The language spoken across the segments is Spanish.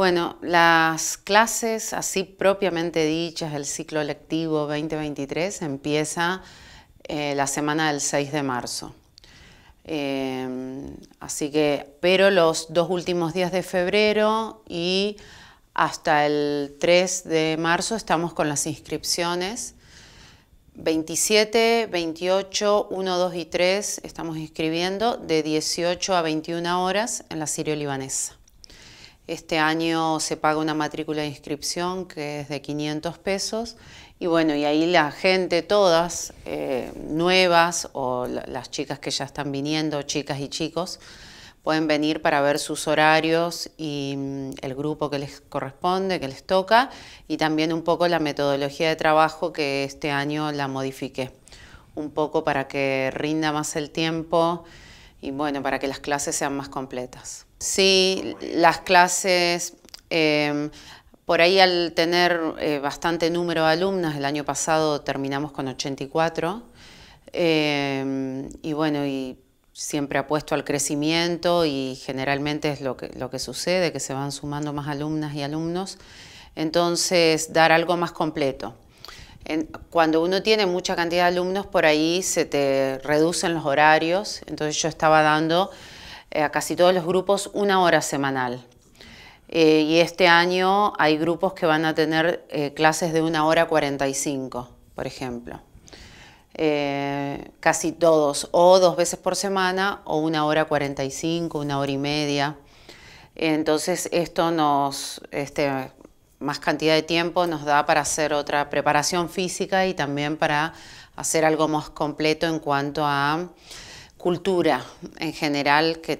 Bueno, las clases así propiamente dichas, el ciclo lectivo 2023 empieza eh, la semana del 6 de marzo. Eh, así que, pero los dos últimos días de febrero y hasta el 3 de marzo estamos con las inscripciones. 27, 28, 1, 2 y 3 estamos inscribiendo de 18 a 21 horas en la Sirio Libanesa. Este año se paga una matrícula de inscripción que es de 500 pesos y bueno, y ahí la gente, todas, eh, nuevas o las chicas que ya están viniendo, chicas y chicos, pueden venir para ver sus horarios y mm, el grupo que les corresponde, que les toca, y también un poco la metodología de trabajo que este año la modifiqué, un poco para que rinda más el tiempo y bueno, para que las clases sean más completas. Sí, las clases, em, por ahí al tener eh, bastante número de alumnas, el año pasado terminamos con 84, em, y bueno, y siempre apuesto al crecimiento y generalmente es lo que, sucede, que se van sumando más alumnas y alumnos, entonces dar algo más completo. cuando uno tiene mucha cantidad de alumnos, por ahí se te reducen los horarios, entonces yo estaba dando eh, a casi todos los grupos una hora semanal. Eh, y este año hay grupos que van a tener eh, clases de una hora 45, por ejemplo. casi todos, o dos veces por semana, o una hora 45, una hora y media. Entonces esto nos, este, más cantidad de tiempo nos da para hacer otra preparación física y también para hacer algo más completo en cuanto a cultura en general que,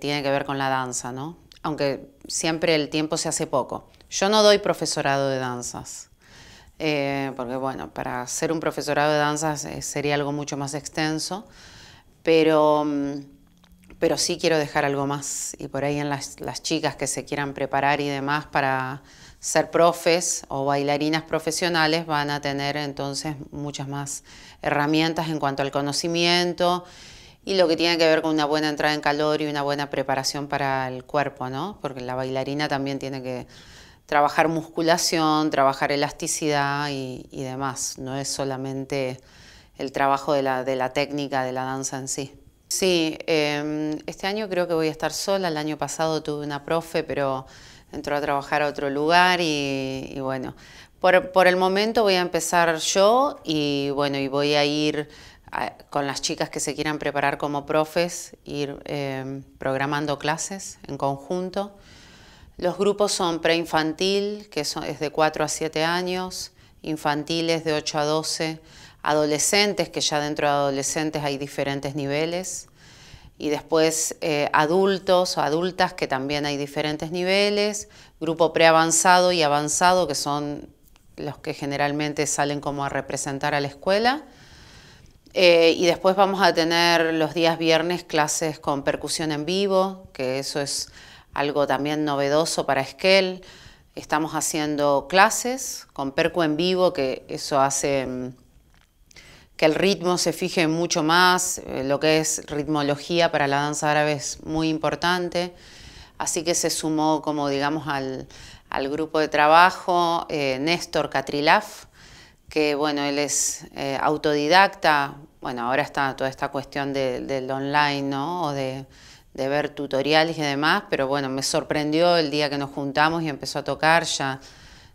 tiene que ver con la danza, ¿no? aunque siempre el tiempo se hace poco. Yo no doy profesorado de danzas, eh, porque bueno, para ser un profesorado de danzas eh, sería algo mucho más extenso, pero, mm, pero sí quiero dejar algo más y por ahí en las, las chicas que se quieran preparar y demás para ser profes o bailarinas profesionales van a tener entonces muchas más herramientas en cuanto al conocimiento y lo que tiene que ver con una buena entrada en calor y una buena preparación para el cuerpo, ¿no? Porque la bailarina también tiene que trabajar musculación, trabajar elasticidad y, demás. No es solamente el trabajo de la, de la técnica de la danza en sí. Sí, em, este año creo que voy a estar sola. El año pasado tuve una profe, pero entró a trabajar a otro lugar y, bueno, por, el momento voy a empezar yo y bueno, y voy a ir con las chicas que se quieran preparar como profes, ir em, programando clases en conjunto. Los grupos son preinfantil, que es de 4 a 7 años, infantiles de 8 a 12, adolescentes, que ya dentro de adolescentes hay diferentes niveles, y después eh, adultos o adultas, que también hay diferentes niveles, grupo preavanzado y avanzado, que son los que generalmente salen como a representar a la escuela. Eh, y después vamos a tener los días viernes clases con percusión en vivo, que eso es algo también novedoso para Esquel. Estamos haciendo clases con percu en vivo, que eso hace mm, que el ritmo se fije mucho más, eh, lo que es ritmología para la danza árabe es muy importante, así que se sumó como digamos al, grupo de trabajo eh, Néstor Catrilaf, que bueno, él es eh, autodidacta, bueno, ahora está toda esta cuestión del online, ¿no? O de, de ver tutoriales y demás, pero bueno, me sorprendió el día que nos juntamos y empezó a tocar ya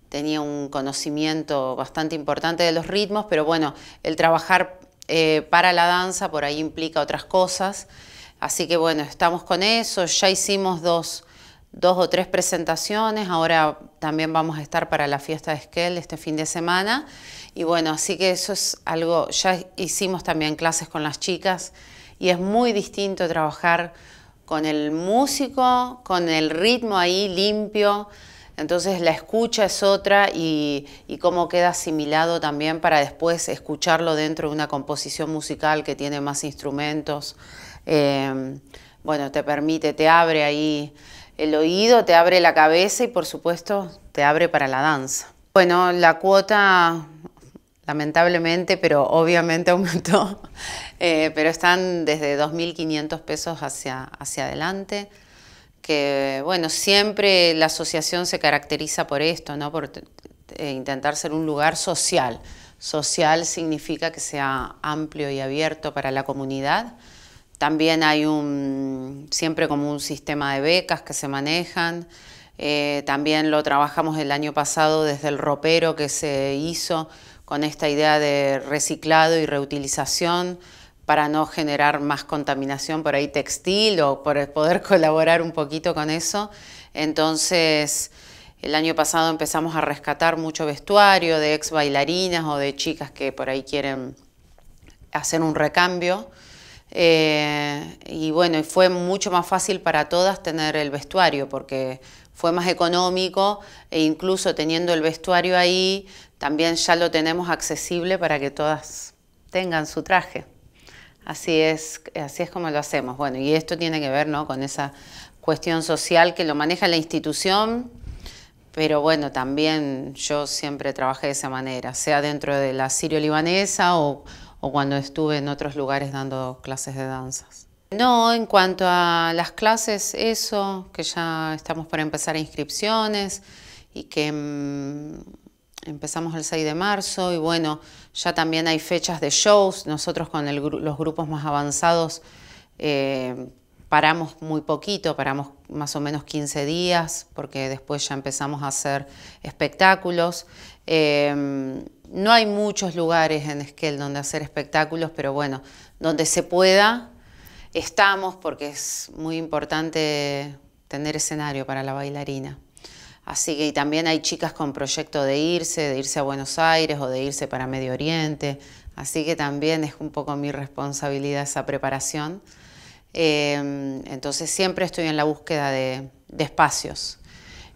tenía un conocimiento bastante importante de los ritmos, pero bueno, el trabajar eh, para la danza por ahí implica otras cosas. Así que bueno, estamos con eso, ya hicimos dos, dos o tres presentaciones, ahora también vamos a estar para la fiesta de Esquel este fin de semana. Y bueno, así que eso es algo, ya hicimos también clases con las chicas y es muy distinto trabajar con el músico, con el ritmo ahí limpio, entonces la escucha es otra y, cómo queda asimilado también para después escucharlo dentro de una composición musical que tiene más instrumentos. Em, bueno, te permite, te abre ahí el oído, te abre la cabeza y por supuesto te abre para la danza. Bueno, la cuota lamentablemente, pero obviamente aumentó, eh, pero están desde 2.500 pesos hacia adelante que bueno, siempre la asociación se caracteriza por esto, ¿no? por intentar ser un lugar social. Social significa que sea amplio y abierto para la comunidad. También hay un, siempre como un sistema de becas que se manejan. Eh, también lo trabajamos el año pasado desde el ropero que se hizo con esta idea de reciclado y reutilización para no generar más contaminación por ahí textil o por poder colaborar un poquito con eso. Entonces, el año pasado empezamos a rescatar mucho vestuario de ex bailarinas o de chicas que por ahí quieren hacer un recambio. Eh, y bueno, fue mucho más fácil para todas tener el vestuario porque fue más económico e incluso teniendo el vestuario ahí, también ya lo tenemos accesible para que todas tengan su traje. Así es, así es como lo hacemos. Bueno, y esto tiene que ver con esa cuestión social que lo maneja la institución, pero bueno, también yo siempre trabajé de esa manera, sea dentro de la sirio-libanesa o, cuando estuve en otros lugares dando clases de danzas. No, en cuanto a las clases, eso, que ya estamos para empezar inscripciones y que mm, empezamos el 6 de marzo y bueno, ya también hay fechas de shows, nosotros con los grupos más avanzados eh, paramos muy poquito, paramos más o menos 15 días, porque después ya empezamos a hacer espectáculos. Eh, no hay muchos lugares en Esquel donde hacer espectáculos, pero bueno, donde se pueda, estamos, porque es muy importante tener escenario para la bailarina. Así que también hay chicas con proyecto de irse, de irse a Buenos Aires o de irse para Medio Oriente. Así que también es un poco mi responsabilidad esa preparación. Em, entonces siempre estoy en la búsqueda de, de espacios.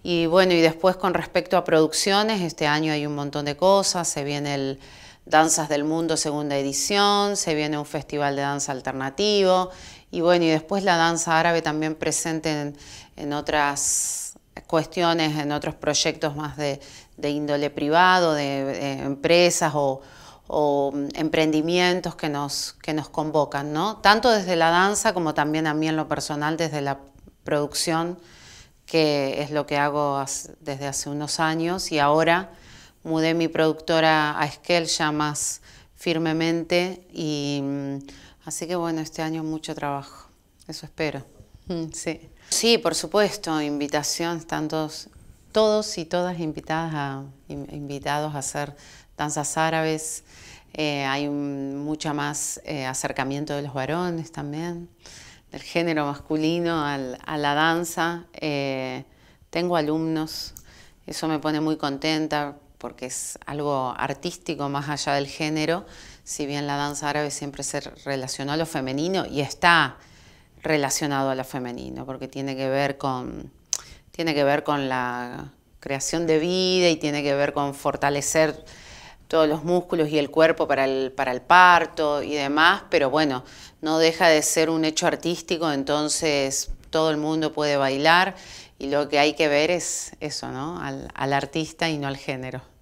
Y bueno, y después con respecto a producciones, este año hay un montón de cosas, se viene el Danzas del Mundo segunda edición, se viene un festival de danza alternativo y bueno, y después la danza árabe también presente en otras cuestiones, en otros proyectos más de, de índole privado, de, empresas o, o, mm, emprendimientos que nos, que nos convocan, ¿no? Tanto desde la danza como también a mí en lo personal desde la producción, que es lo que hago desde hace unos años y ahora mudé mi productora a Skell ya más firmemente y mm, así que bueno, este año mucho trabajo, eso espero. Mm, sí. Sí, por supuesto, invitación, están todos, y todas invitadas invitados a hacer danzas árabes. Eh, hay mucho mucha más eh, acercamiento de los varones también, del género masculino a la danza. Eh, tengo alumnos, eso me pone muy contenta porque es algo artístico más allá del género, si bien la danza árabe siempre se relacionó a lo femenino y está relacionado a lo femenino, porque tiene que ver con, tiene que ver con la creación de vida y tiene que ver con fortalecer todos los músculos y el cuerpo para el, para el parto y demás, pero bueno, no deja de ser un hecho artístico, entonces todo el mundo puede bailar y lo que hay que ver es eso, ¿no? al artista y no al género.